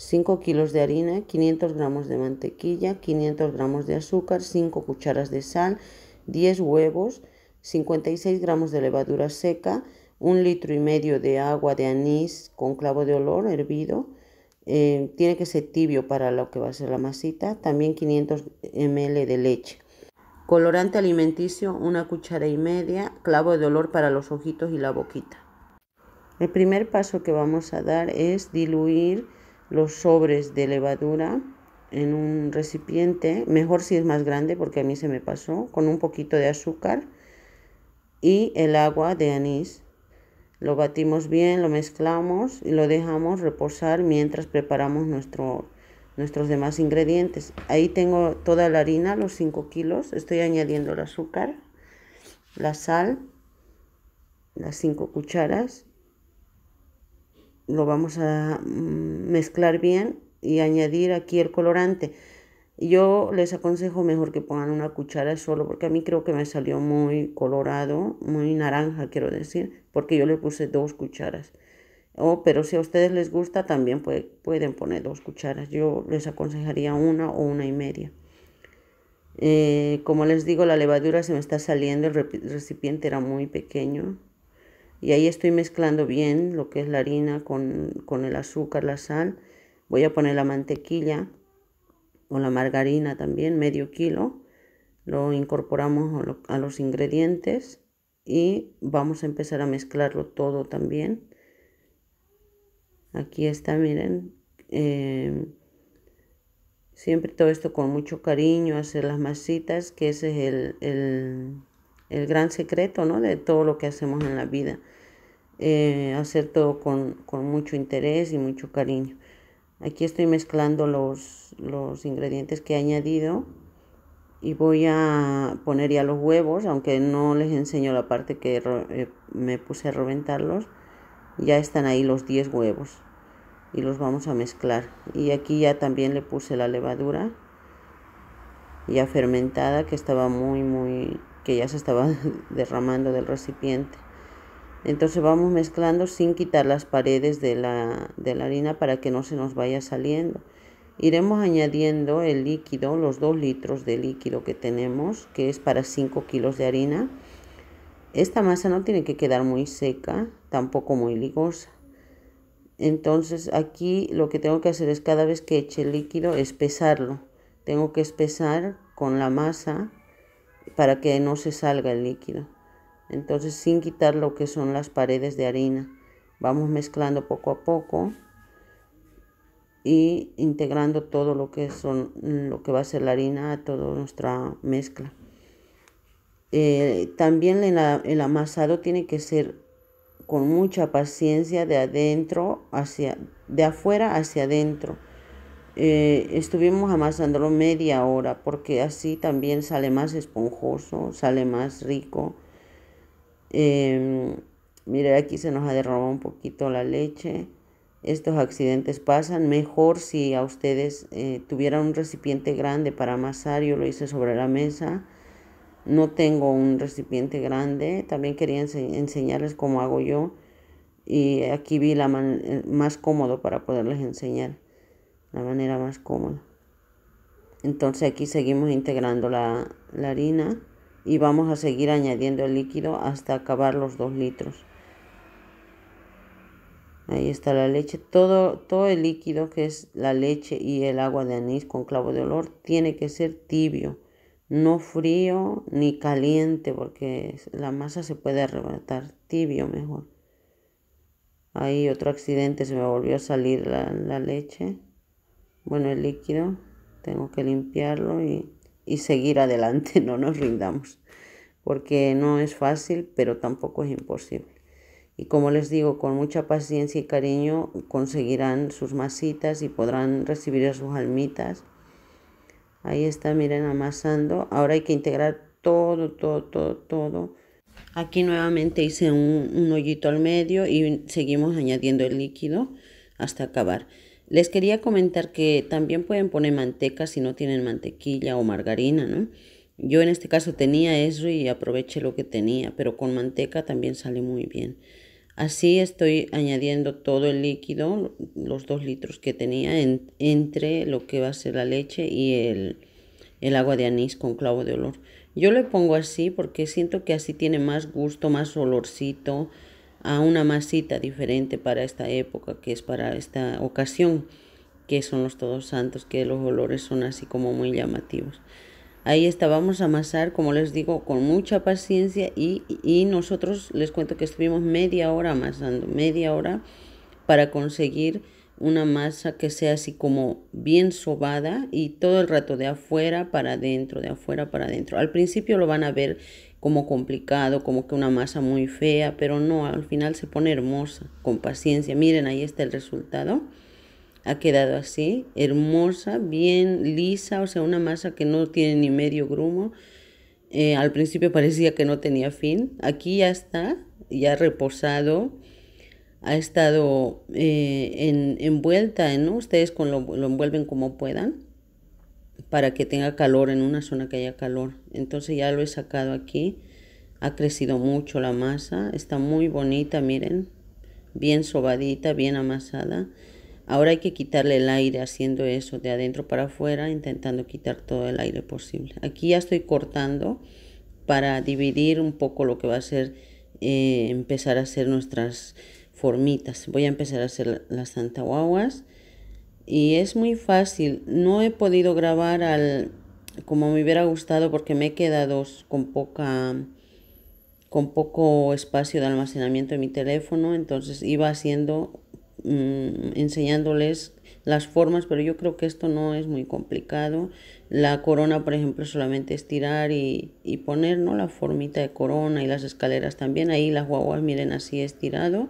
5 kilos de harina, 500 gramos de mantequilla, 500 gramos de azúcar, 5 cucharas de sal, 10 huevos, 56 gramos de levadura seca, 1 litro y medio de agua de anís con clavo de olor hervido. Eh, tiene que ser tibio para lo que va a ser la masita. También 500 ml de leche. Colorante alimenticio, una cuchara y media. Clavo de olor para los ojitos y la boquita. El primer paso que vamos a dar es diluir los sobres de levadura en un recipiente, mejor si es más grande porque a mí se me pasó, con un poquito de azúcar y el agua de anís. Lo batimos bien, lo mezclamos y lo dejamos reposar mientras preparamos nuestro, nuestros demás ingredientes. Ahí tengo toda la harina, los 5 kilos, estoy añadiendo el azúcar, la sal, las 5 cucharas lo vamos a mm, mezclar bien y añadir aquí el colorante. Yo les aconsejo mejor que pongan una cuchara solo porque a mí creo que me salió muy colorado, muy naranja quiero decir, porque yo le puse dos cucharas. pero si a ustedes les gusta también pueden poner dos cucharas. Yo les aconsejaría una o una y media. Eh, como les digo, la levadura se me está saliendo, el recipiente era muy pequeño y ahí estoy mezclando bien lo que es la harina con, el azúcar, la sal. Voy a poner la mantequilla o la margarina también, medio kilo. Lo incorporamos a, los ingredientes y vamos a empezar a mezclarlo todo también. Aquí está, miren. Em, siempre todo esto con mucho cariño, hacer las masitas, que ese es el el gran secreto ¿no? de todo lo que hacemos en la vida. Eh, hacer todo con, mucho interés y mucho cariño. Aquí estoy mezclando los, los ingredientes que he añadido y voy a poner ya los huevos, aunque no les enseño la parte que eh, me puse a reventarlos. Ya están ahí los 10 huevos y los vamos a mezclar. Y aquí ya también le puse la levadura ya fermentada que estaba muy muy que ya se estaba derramando del recipiente. Entonces vamos mezclando sin quitar las paredes de la, de la harina para que no se nos vaya saliendo. Iremos añadiendo el líquido, los 2 litros de líquido que tenemos, que es para 5 kilos de harina. Esta masa no tiene que quedar muy seca, tampoco muy ligosa. Entonces aquí lo que tengo que hacer es cada vez que eche el líquido espesarlo. Tengo que espesar con la masa para que no se salga el líquido. Entonces sin quitar lo que son las paredes de harina, vamos mezclando poco a poco y integrando todo lo que son lo que va a ser la harina a toda nuestra mezcla. Eh, también el, el amasado tiene que ser con mucha paciencia de adentro hacia de afuera hacia adentro eh, estuvimos amasándolo media hora porque así también sale más esponjoso, sale más rico. Eh, aquí se nos ha derramado un poquito la leche. Estos accidentes pasan. Mejor si a ustedes eh, tuvieran un recipiente grande para amasar. Yo lo hice sobre la mesa. No tengo un recipiente grande. También quería enseñarles cómo hago yo. Y aquí vi la más cómodo para poderles enseñar la manera más cómoda. Entonces aquí seguimos integrando la, harina y vamos a seguir añadiendo el líquido hasta acabar los 2 litros. Ahí está la leche. Todo, todo el líquido que es la leche y el agua de anís con clavo de olor tiene que ser tibio, no frío ni caliente porque la masa se puede arrebatar. Tibio mejor. Ahí otro accidente, se me volvió a salir la, la leche bueno, el líquido, tengo que limpiarlo y, seguir adelante, no nos rindamos, porque no es fácil, pero tampoco es imposible. Y como les digo, con mucha paciencia y cariño conseguirán sus masitas y podrán recibir a sus almitas. Ahí está, miren, amasando. Ahora hay que integrar todo, todo, todo, todo. Aquí nuevamente hice un, un hoyito al medio y seguimos añadiendo el líquido hasta acabar. Les quería comentar que también pueden poner manteca si no tienen mantequilla o margarina, ¿no? Yo en este caso tenía eso y aproveché lo que tenía, pero con manteca también sale muy bien. Así estoy añadiendo todo el líquido, los dos litros que tenía, entre lo que va a ser la leche y el, el agua de anís con clavo de olor. Yo le pongo así porque siento que así tiene más gusto, más olorcito, a una masita diferente para esta época, que es para esta ocasión, que son los todos santos, que los olores son así como muy llamativos. Ahí está, vamos a amasar, como les digo, con mucha paciencia y, nosotros les cuento que estuvimos media hora amasando, media hora para conseguir una masa que sea así como bien sobada y todo el rato de afuera para adentro, de afuera para adentro. Al principio lo van a ver como complicado, como que una masa muy fea, pero no, al final se pone hermosa, con paciencia. Miren, ahí está el resultado. Ha quedado así, hermosa, bien lisa, o sea, una masa que no tiene ni medio grumo. Eh, al principio parecía que no tenía fin. Aquí ya está, ya reposado, ha estado eh, en, envuelta, ¿no? Ustedes con lo, lo envuelven como puedan para que tenga calor en una zona que haya calor. Entonces ya lo he sacado aquí. Ha crecido mucho la masa. Está muy bonita, miren. Bien sobadita, bien amasada. Ahora hay que quitarle el aire haciendo eso de adentro para afuera, intentando quitar todo el aire posible. Aquí ya estoy cortando para dividir un poco lo que va a ser eh, empezar a hacer nuestras formitas. Voy a empezar a hacer las santahuaguas y es muy fácil. No he podido grabar al como me hubiera gustado porque me he quedado con poca con poco espacio de almacenamiento en mi teléfono, entonces iba haciendo mm, enseñándoles las formas, pero yo creo que esto no es muy complicado. La corona, por ejemplo, solamente estirar y, y poner ¿no? la formita de corona y las escaleras también. Ahí las guaguas, miren, así estirado.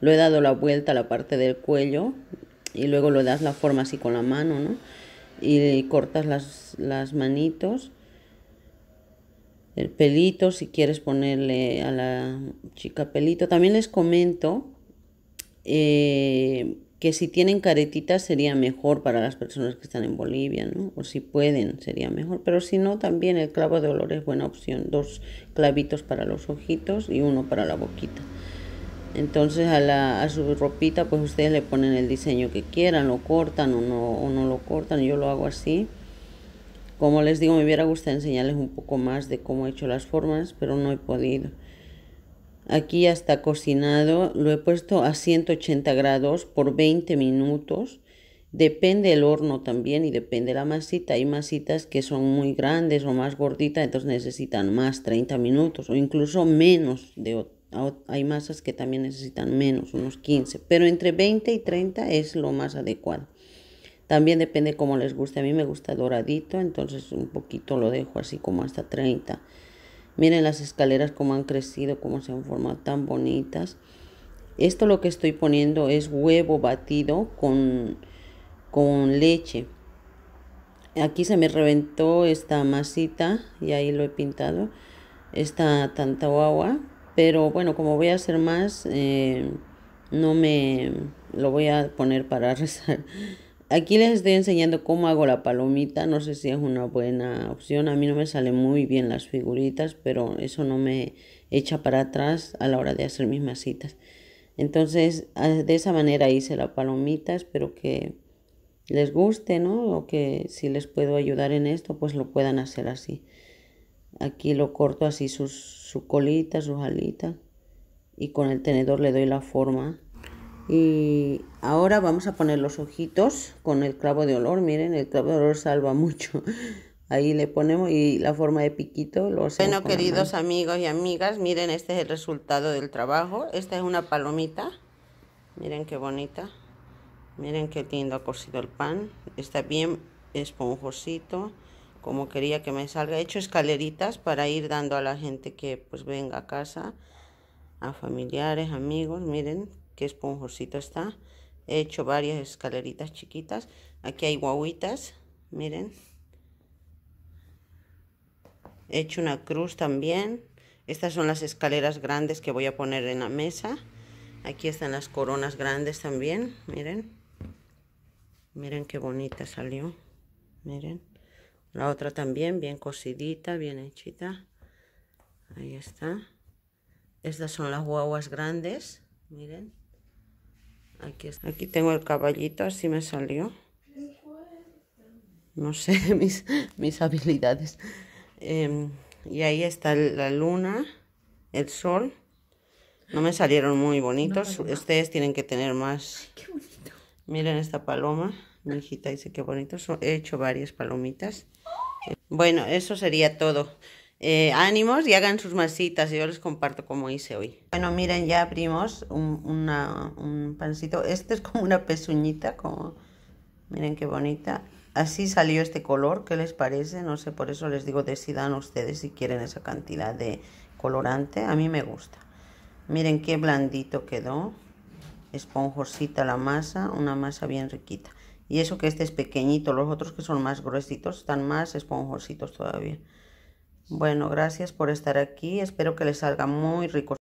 Lo he dado la vuelta a la parte del cuello, y luego le das la forma así con la mano, ¿no? Y cortas las, manitos, el pelito, si quieres ponerle a la chica pelito. También les comento eh, que si tienen caretitas sería mejor para las personas que están en Bolivia, ¿no? O si pueden sería mejor, pero si no, también el clavo de olor es buena opción. Dos clavitos para los ojitos y uno para la boquita. Entonces a, la, a su ropita pues ustedes le ponen el diseño que quieran, lo cortan o no, o no lo cortan, yo lo hago así. Como les digo, me hubiera gustado enseñarles un poco más de cómo he hecho las formas, pero no he podido. Aquí ya está cocinado, lo he puesto a 180 grados por 20 minutos. Depende el horno también y depende la masita. Hay masitas que son muy grandes o más gorditas, entonces necesitan más 30 minutos o incluso menos de hay masas que también necesitan menos, unos 15, pero entre 20 y 30 es lo más adecuado. También depende cómo les guste. A mí me gusta doradito, entonces un poquito lo dejo así como hasta 30. Miren las escaleras cómo han crecido, cómo se han formado tan bonitas. Esto lo que estoy poniendo es huevo batido con, con leche. Aquí se me reventó esta masita y ahí lo he pintado. Esta tanta agua pero bueno, como voy a hacer más, eh, no me lo voy a poner para rezar. Aquí les estoy enseñando cómo hago la palomita. No sé si es una buena opción. A mí no me salen muy bien las figuritas, pero eso no me echa para atrás a la hora de hacer mis masitas. Entonces, ah, de esa manera hice la palomita. Espero que les guste, ¿no? O que si les puedo ayudar en esto, pues lo puedan hacer así. Aquí lo corto así su colita, su jalita. y con el tenedor le doy la forma. Y ahora vamos a poner los ojitos con el clavo de olor. Miren, el clavo de olor salva mucho. Ahí le ponemos y la forma de piquito lo Bueno, queridos amigos y amigas, miren, este es el resultado del trabajo. Esta es una palomita. Miren qué bonita. Miren qué lindo ha cocido el pan. Está bien esponjosito como quería que me salga. He hecho escaleritas para ir dando a la gente que pues venga a casa, a familiares, amigos. Miren qué esponjosito está. He hecho varias escaleritas chiquitas. Aquí hay guaguitas, miren. He hecho una cruz también. Estas son las escaleras grandes que voy a poner en la mesa. Aquí están las coronas grandes también, miren. Miren qué bonita salió, miren. La otra también bien cosidita, bien hechita. Ahí está. Estas son las guaguas grandes. Miren. Aquí, Aquí tengo el caballito, así me salió. No sé mis, mis habilidades. Em, y ahí está la luna, el sol. No me salieron muy bonitos. Ustedes tienen que tener más. Miren esta paloma. Mi hijita dice que bonito. He hecho varias palomitas. Bueno, eso sería todo. Eh, ánimos y hagan sus masitas. Yo les comparto cómo hice hoy. Bueno, miren, ya abrimos un, pancito. Este es como una pezuñita, como... Miren qué bonita. Así salió este color, ¿qué les parece? No sé, por eso les digo, decidan ustedes si quieren esa cantidad de colorante. A mí me gusta. Miren qué blandito quedó. Esponjosita la masa, una masa bien riquita. Y eso que este es pequeñito, los otros que son más gruesitos están más esponjositos todavía. Bueno, gracias por estar aquí. Espero que les salga muy rico.